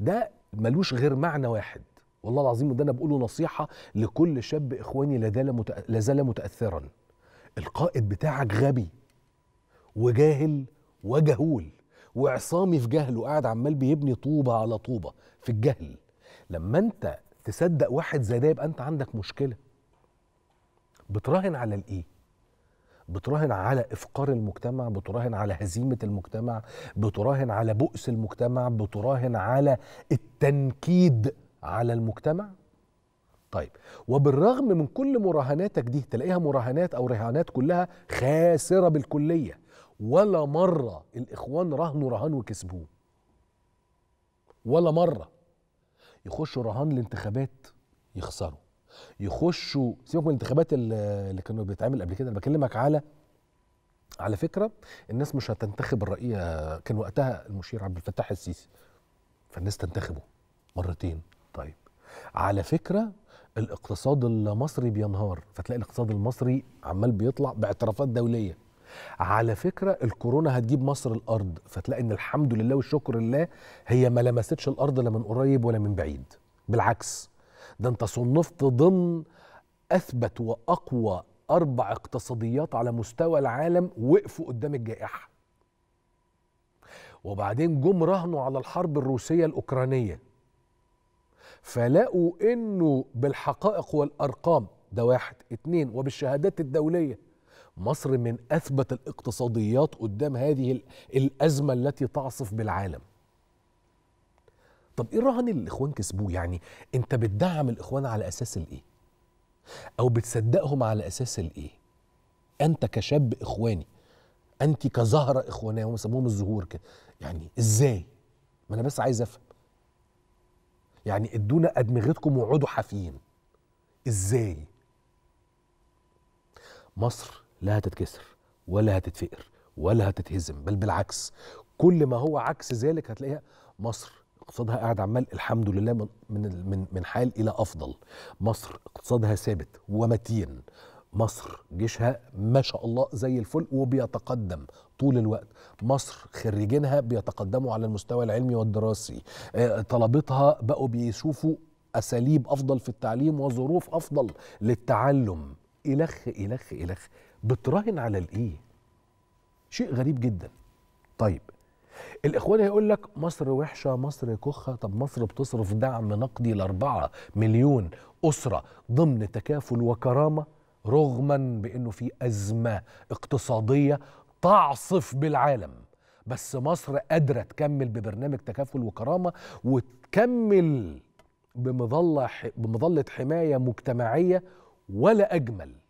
ده ملوش غير معنى واحد والله العظيم وده انا بقوله نصيحه لكل شاب اخواني لازال متاثرا القائد بتاعك غبي وجاهل وجهول وعصامي في جهله قاعد عمال بيبني طوبه على طوبه في الجهل لما انت تصدق واحد زي ده يبقى انت عندك مشكله بتراهن على الايه بتراهن على افقار المجتمع بتراهن على هزيمه المجتمع بتراهن على بؤس المجتمع بتراهن على التنكيد على المجتمع طيب وبالرغم من كل مراهناتك دي تلاقيها مراهنات او رهانات كلها خاسره بالكليه ولا مره الاخوان رهنوا رهان وكسبوه ولا مره يخشوا رهان الانتخابات يخسروا يخشوا سيبك من الانتخابات اللي كانوا بيتعمل قبل كده انا بكلمك على على فكره الناس مش هتنتخب الرأي كان وقتها المشير عبد الفتاح السيسي فالناس تنتخبه مرتين طيب على فكره الاقتصاد المصري بينهار فتلاقي الاقتصاد المصري عمال بيطلع باعترافات دوليه على فكره الكورونا هتجيب مصر الارض فتلاقي ان الحمد لله والشكر لله هي ما لمستش الارض لا من قريب ولا من بعيد بالعكس ده انت صنفت ضمن اثبت واقوى اربع اقتصاديات على مستوى العالم وقفوا قدام الجائحه وبعدين جم رهنوا على الحرب الروسيه الاوكرانيه فلقوا انه بالحقائق والارقام ده واحد اتنين وبالشهادات الدوليه مصر من اثبت الاقتصاديات قدام هذه الازمه التي تعصف بالعالم طب ايه الرهن اللي الاخوان كسبوه يعني انت بتدعم الاخوان على اساس الايه او بتصدقهم على اساس الايه انت كشاب اخواني انت كزهره اخوانيه هم سموهم الزهور كده يعني ازاي ما انا بس عايز افهم يعني ادونا ادمغتكم واقعدوا حافيين ازاي مصر لا هتتكسر ولا هتتفقر ولا هتتهزم بل بالعكس كل ما هو عكس ذلك هتلاقيها مصر اقتصادها قاعد عمال الحمد لله من من من حال الى افضل مصر اقتصادها ثابت ومتين مصر جيشها ما شاء الله زي الفل وبيتقدم طول الوقت مصر خريجينها بيتقدموا على المستوى العلمي والدراسي آه، طلبتها بقوا بيشوفوا اساليب افضل في التعليم وظروف افضل للتعلم الخ الخ الخ بتراهن على الايه شيء غريب جدا طيب الاخوان هيقول لك مصر وحشه مصر كخه طب مصر بتصرف دعم نقدي لأربعة مليون اسره ضمن تكافل وكرامه رغما بانه في ازمه اقتصاديه تعصف بالعالم بس مصر قادره تكمل ببرنامج تكافل وكرامه وتكمل بمظله بمظله حمايه مجتمعيه ولا اجمل